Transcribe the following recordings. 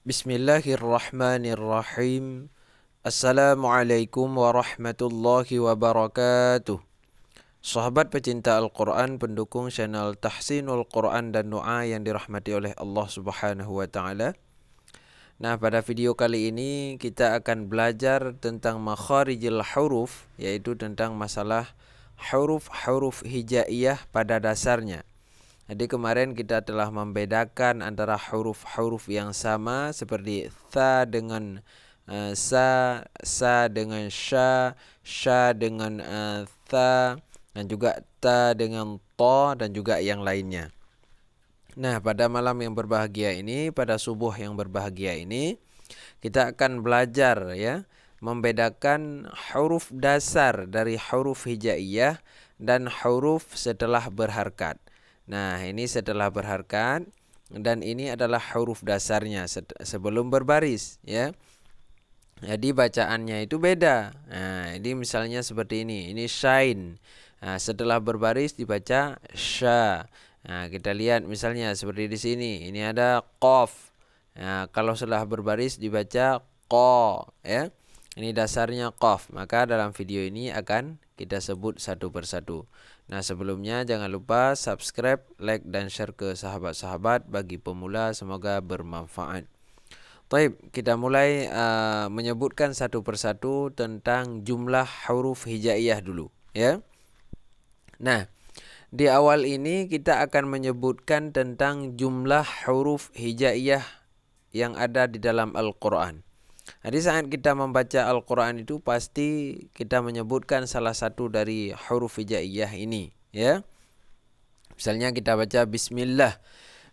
Bismillahirrahmanirrahim. Assalamualaikum warahmatullahi wabarakatuh. Sahabat pecinta Al-Quran, pendukung channel Tahsinul Quran dan Doa yang dirahmati oleh Allah Subhanahu wa Ta'ala. Nah, pada video kali ini kita akan belajar tentang makharijil huruf, yaitu tentang masalah huruf-huruf hijaiyah pada dasarnya. Jadi kemarin kita telah membedakan antara huruf-huruf yang sama seperti tha dengan uh, sa, sa dengan sha, sha dengan uh, dan juga ta dengan to dan juga yang lainnya. Nah, pada malam yang berbahagia ini, pada subuh yang berbahagia ini, kita akan belajar ya membedakan huruf dasar dari huruf hijaiyah dan huruf setelah berharkat. Nah, ini setelah berharkat dan ini adalah huruf dasarnya sebelum berbaris, ya. Jadi bacaannya itu beda. Nah, ini misalnya seperti ini. Ini shine. Nah, setelah berbaris dibaca sha. Nah, kita lihat misalnya seperti di sini. Ini ada kof Nah, kalau setelah berbaris dibaca ko, ya. Ini dasarnya qaf. Maka dalam video ini akan kita sebut satu persatu. Nah, sebelumnya jangan lupa subscribe, like dan share ke sahabat-sahabat bagi pemula semoga bermanfaat. Baik, kita mulai uh, menyebutkan satu persatu tentang jumlah huruf hijaiyah dulu, ya. Nah, di awal ini kita akan menyebutkan tentang jumlah huruf hijaiyah yang ada di dalam Al-Qur'an. Jadi saat kita membaca Al-Quran itu pasti kita menyebutkan salah satu dari huruf hijaiyah ini ya. Misalnya kita baca Bismillah.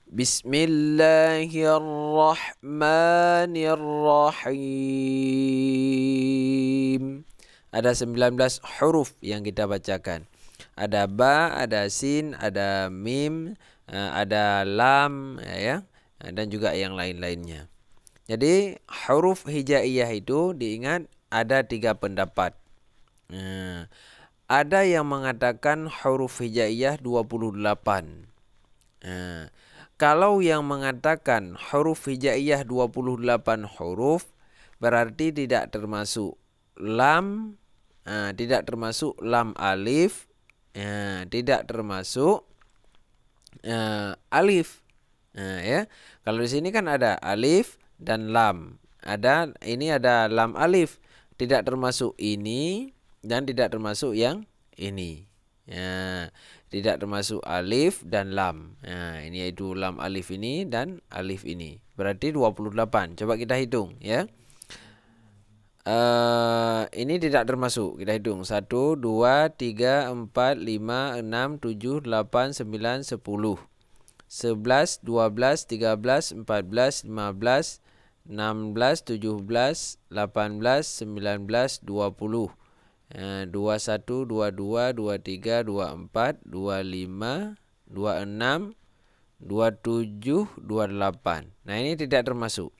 Bismillahirrahmanirrahim. Ada 19 huruf yang kita bacakan. Ada ba, ada sin, ada mim, eh, ada lam ya dan juga yang lain-lainnya. Jadi huruf hijaiyah itu diingat ada tiga pendapat. Hmm. ada yang mengatakan huruf hijaiyah 28. Hmm. Nah, kalau yang mengatakan huruf hijaiyah 28 huruf berarti tidak termasuk lam, nah, tidak termasuk lam alif, tidak termasuk uh, alif. ya. Kalau di sini kan ada alif, dan lam. Ada ini ada lam alif tidak termasuk ini dan tidak termasuk yang ini. Ya, tidak termasuk alif dan lam. Ya, ini yaitu lam alif ini dan alif ini. Berarti 28. Coba kita hitung ya. Uh, ini tidak termasuk kita hitung 1 2 3 4 5 6 7 8 9 10 11 12 13 14 15 16, 17, 18, 19, 20 21, 22, 23, 24, 25, 26, 27, 28 Nah ini tidak termasuk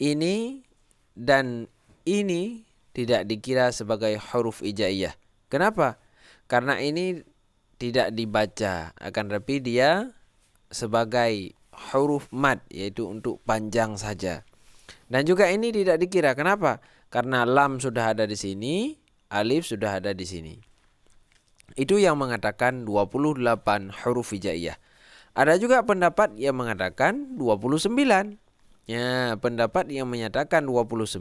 Ini dan ini tidak dikira sebagai huruf ijaiyah. Kenapa? Karena ini tidak dibaca Akan tapi dia sebagai huruf mad Yaitu untuk panjang saja dan juga ini tidak dikira. Kenapa? Karena lam sudah ada di sini, alif sudah ada di sini. Itu yang mengatakan 28 huruf hijaiyah. Ada juga pendapat yang mengatakan 29. Ya, pendapat yang menyatakan 29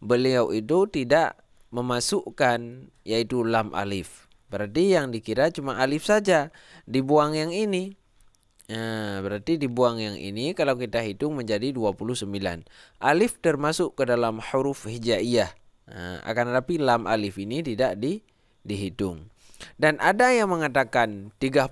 beliau itu tidak memasukkan yaitu lam alif. Berarti yang dikira cuma alif saja, dibuang yang ini. Nah, berarti dibuang yang ini kalau kita hitung menjadi 29. Alif termasuk ke dalam huruf hijaiyah. Nah, akan tetapi lam alif ini tidak di, dihitung. Dan ada yang mengatakan 30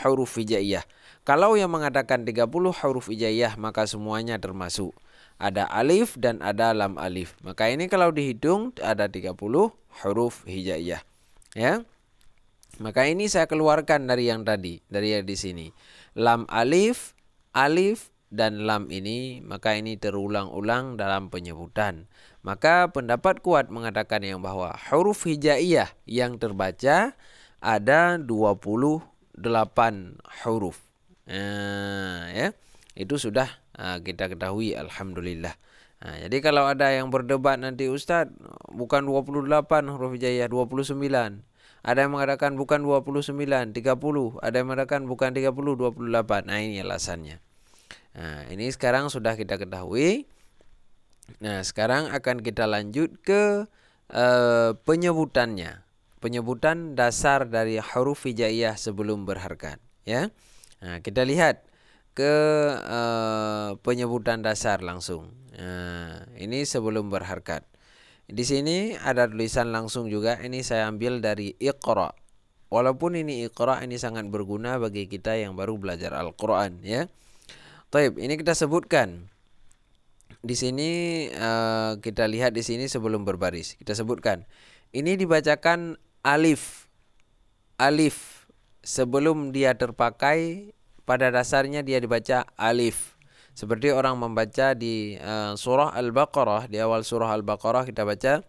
huruf hijaiyah. Kalau yang mengatakan 30 huruf hijaiyah maka semuanya termasuk. Ada alif dan ada lam alif. Maka ini kalau dihitung ada 30 huruf hijaiyah. Ya. Maka ini saya keluarkan dari yang tadi, dari yang di sini. lam alif, alif dan lam ini maka ini terulang-ulang dalam penyebutan. Maka pendapat kuat mengatakan yang bahwa huruf hijaiyah yang terbaca ada 28 huruf. Nah, ya. Itu sudah ah, kita ketahui alhamdulillah. Nah, jadi kalau ada yang berdebat nanti Ustaz, bukan 28 huruf hijaiyah, 29. Ada yang mengatakan bukan 29, 30. Ada yang mengatakan bukan 30, 28. Nah, ini alasannya. Nah, ini sekarang sudah kita ketahui. Nah, sekarang akan kita lanjut ke uh, penyebutannya. Penyebutan dasar dari huruf hijaiyah sebelum berharkat, ya. Nah, kita lihat ke uh, penyebutan dasar langsung. Nah, ini sebelum berharkat. Di sini ada tulisan langsung juga. Ini saya ambil dari Iqra. Walaupun ini Iqra ini sangat berguna bagi kita yang baru belajar Al-Qur'an ya. Taib, ini kita sebutkan. Di sini uh, kita lihat di sini sebelum berbaris. Kita sebutkan. Ini dibacakan alif. Alif sebelum dia terpakai pada dasarnya dia dibaca alif. Seperti orang membaca di uh, surah Al-Baqarah, di awal surah Al-Baqarah kita baca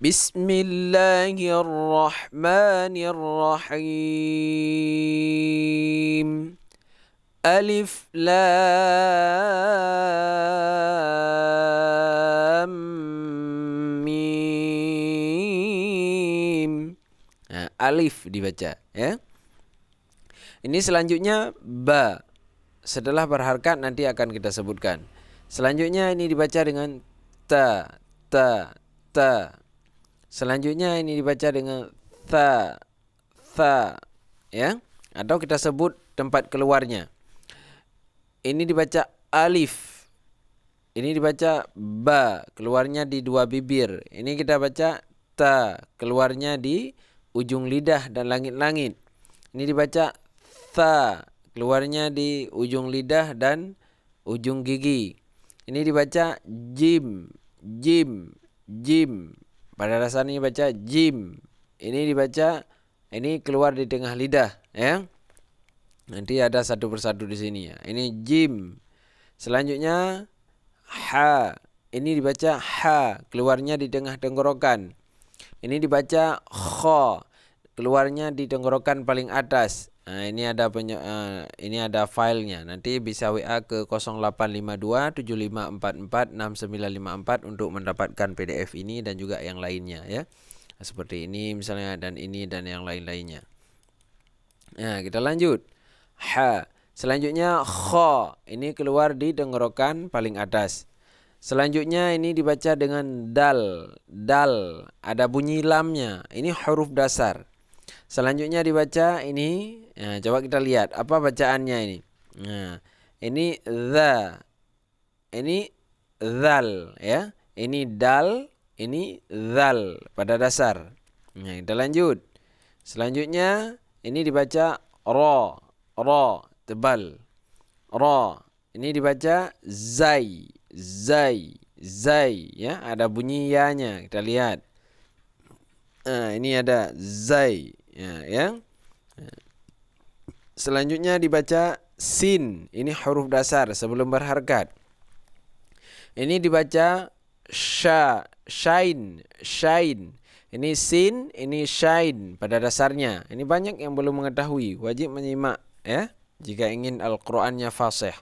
Bismillahirrahmanirrahim. Alif lam mim. Nah, alif dibaca ya. Ini selanjutnya ba setelah berharkat nanti akan kita sebutkan. Selanjutnya ini dibaca dengan ta ta ta. Selanjutnya ini dibaca dengan ta ta ya atau kita sebut tempat keluarnya. Ini dibaca alif. Ini dibaca ba, keluarnya di dua bibir. Ini kita baca ta, keluarnya di ujung lidah dan langit-langit. Ini dibaca tha, keluarnya di ujung lidah dan ujung gigi. Ini dibaca jim, jim, jim. Pada dasarnya baca jim. Ini dibaca ini keluar di tengah lidah, ya. Nanti ada satu persatu di sini ya. Ini jim. Selanjutnya ha. Ini dibaca ha, keluarnya di tengah tenggorokan. Ini dibaca kho, keluarnya di tenggorokan paling atas. Nah, ini ada penye uh, ini ada filenya. Nanti bisa WA ke 085275446954 untuk mendapatkan PDF ini dan juga yang lainnya ya. Nah, seperti ini misalnya dan ini dan yang lain-lainnya. Nah, kita lanjut. Ha. Selanjutnya kha. Ini keluar di tenggorokan paling atas. Selanjutnya ini dibaca dengan dal. Dal ada bunyi lamnya. Ini huruf dasar. Selanjutnya dibaca ini. Nah, coba kita lihat apa bacaannya ini. Nah, ini the. Ini zal ya. Ini dal, ini zal pada dasar. Nah, kita lanjut. Selanjutnya ini dibaca ro, ro tebal. Ro. Ini dibaca zai, zai, zai ya. Ada bunyi ya-nya. Kita lihat. Nah, ini ada zai. Ya, ya. ya, Selanjutnya dibaca sin. Ini huruf dasar sebelum berharkat. Ini dibaca sha, shine, shine. Ini sin, ini shine pada dasarnya. Ini banyak yang belum mengetahui, wajib menyimak ya jika ingin Al-Qur'annya fasih.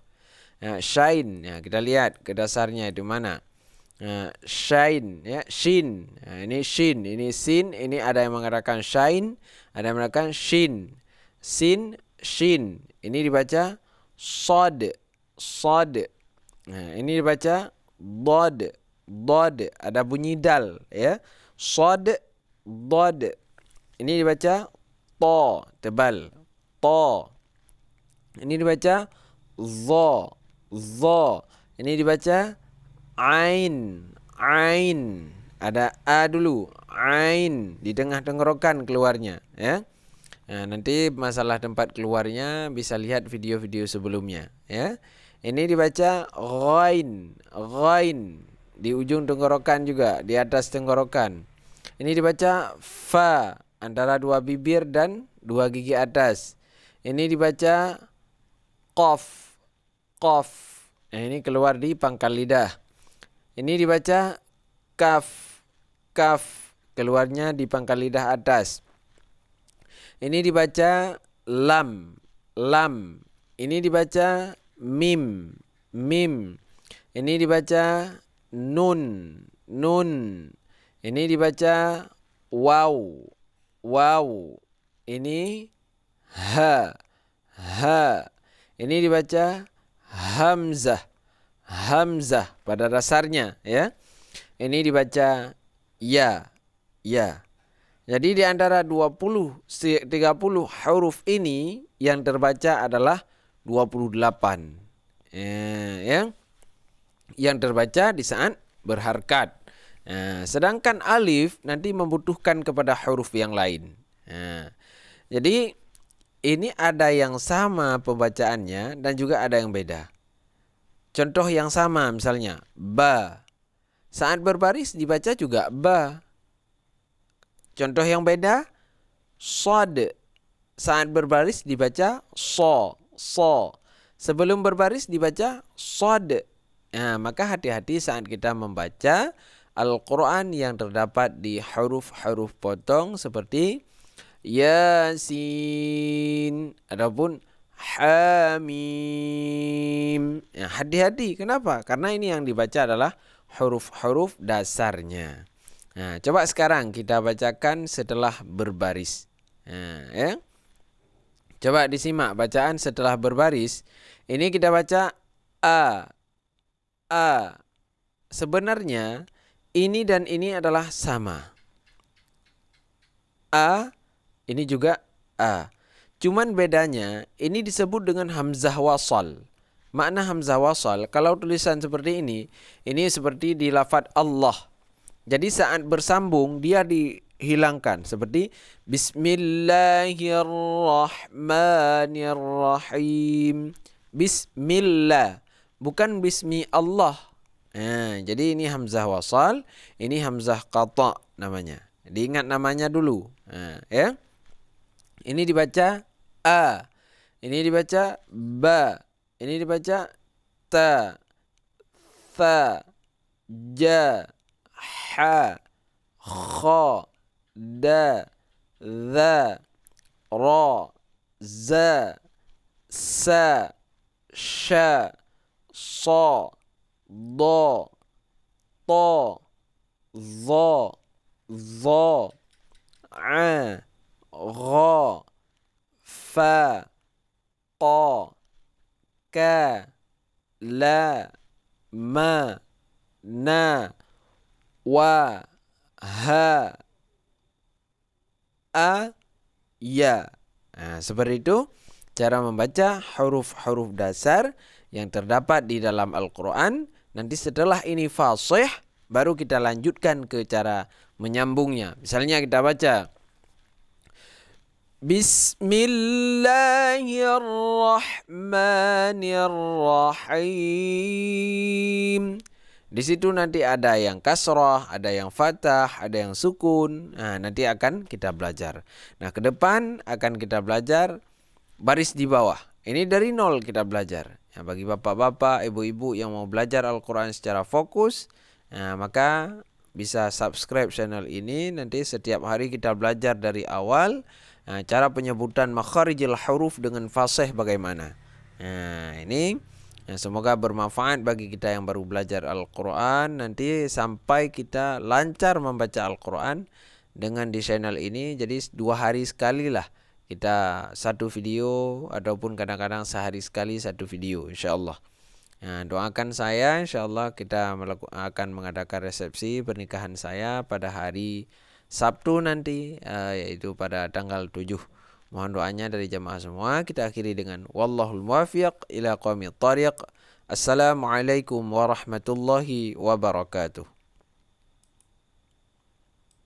Ya, shine, ya, kita lihat ke dasarnya itu mana. Eh, shine ya shin uh, ini shin ini sin ini ada yang mengatakan shine ada yang mengatakan shin sin shin ini dibaca sod sod uh, ini dibaca dod dod ada bunyi dal ya yeah? sod dod ini dibaca to tebal to ini dibaca zo zo ini dibaca ain ain ada a dulu ain di tengah tenggorokan keluarnya ya nah, nanti masalah tempat keluarnya bisa lihat video-video sebelumnya ya ini dibaca ghain ghain di ujung tenggorokan juga di atas tenggorokan ini dibaca fa antara dua bibir dan dua gigi atas ini dibaca qaf qaf nah, ini keluar di pangkal lidah ini dibaca kaf kaf keluarnya di pangkal lidah atas. Ini dibaca lam lam. Ini dibaca mim mim. Ini dibaca nun nun. Ini dibaca wow wow. Ini ha ha. Ini dibaca hamzah hamzah pada dasarnya ya. Ini dibaca ya, ya. Jadi di antara 20 30 huruf ini yang terbaca adalah 28. Ya, ya. Yang terbaca di saat berharkat. Nah, sedangkan alif nanti membutuhkan kepada huruf yang lain. Nah, jadi ini ada yang sama pembacaannya dan juga ada yang beda. Contoh yang sama misalnya ba. Saat berbaris dibaca juga ba. Contoh yang beda sod. Saat berbaris dibaca so, so. Sebelum berbaris dibaca sod. Nah, maka hati-hati saat kita membaca Al-Quran yang terdapat di huruf-huruf potong seperti Yasin ataupun Hamim. Ya, hadi hadi Kenapa? Karena ini yang dibaca adalah huruf-huruf dasarnya. Nah, coba sekarang kita bacakan setelah berbaris. Nah, ya. Coba disimak bacaan setelah berbaris. Ini kita baca a a. Sebenarnya ini dan ini adalah sama. A ini juga a. Cuman bedanya ini disebut dengan hamzah wasal. Makna hamzah wasal kalau tulisan seperti ini, ini seperti di lafad Allah. Jadi saat bersambung dia dihilangkan seperti Bismillahirrahmanirrahim. Bismillah bukan bismi Allah. Nah, jadi ini hamzah wasal, ini hamzah qata namanya. Diingat namanya dulu. Nah, ya. Ini dibaca a ini dibaca ba ini dibaca ta tha ja ha kha da dha ra za sa sha sa ضا طا ظا ظا ع غا ف ق ك ل م ن و ه a ya nah, seperti itu cara membaca huruf-huruf dasar yang terdapat di dalam Al-Quran nanti setelah ini fasih baru kita lanjutkan ke cara menyambungnya misalnya kita baca بسم الله الرحمن الرحيم Di situ nanti ada yang kasroh, ada yang fathah, ada yang sukun. Nah, nanti akan kita belajar. Nah, ke depan akan kita belajar baris di bawah. Ini dari nol kita belajar. Nah, bagi bapak-bapak, ibu-ibu yang mau belajar Al-Quran secara fokus, nah, maka bisa subscribe channel ini. Nanti setiap hari kita belajar dari awal Nah, cara penyebutan makharijil huruf dengan fasih bagaimana? Nah, ini ya, semoga bermanfaat bagi kita yang baru belajar Al-Qur'an nanti sampai kita lancar membaca Al-Qur'an dengan di channel ini. Jadi dua hari sekali lah kita satu video ataupun kadang-kadang sehari sekali satu video insyaallah. Nah, doakan saya insyaallah kita akan mengadakan resepsi pernikahan saya pada hari Sabtu nanti uh, yaitu pada tanggal 7. Mohon doanya dari jemaah semua. Kita akhiri dengan wallahul muwaffiq ila qawmit tariq Assalamualaikum warahmatullahi wabarakatuh.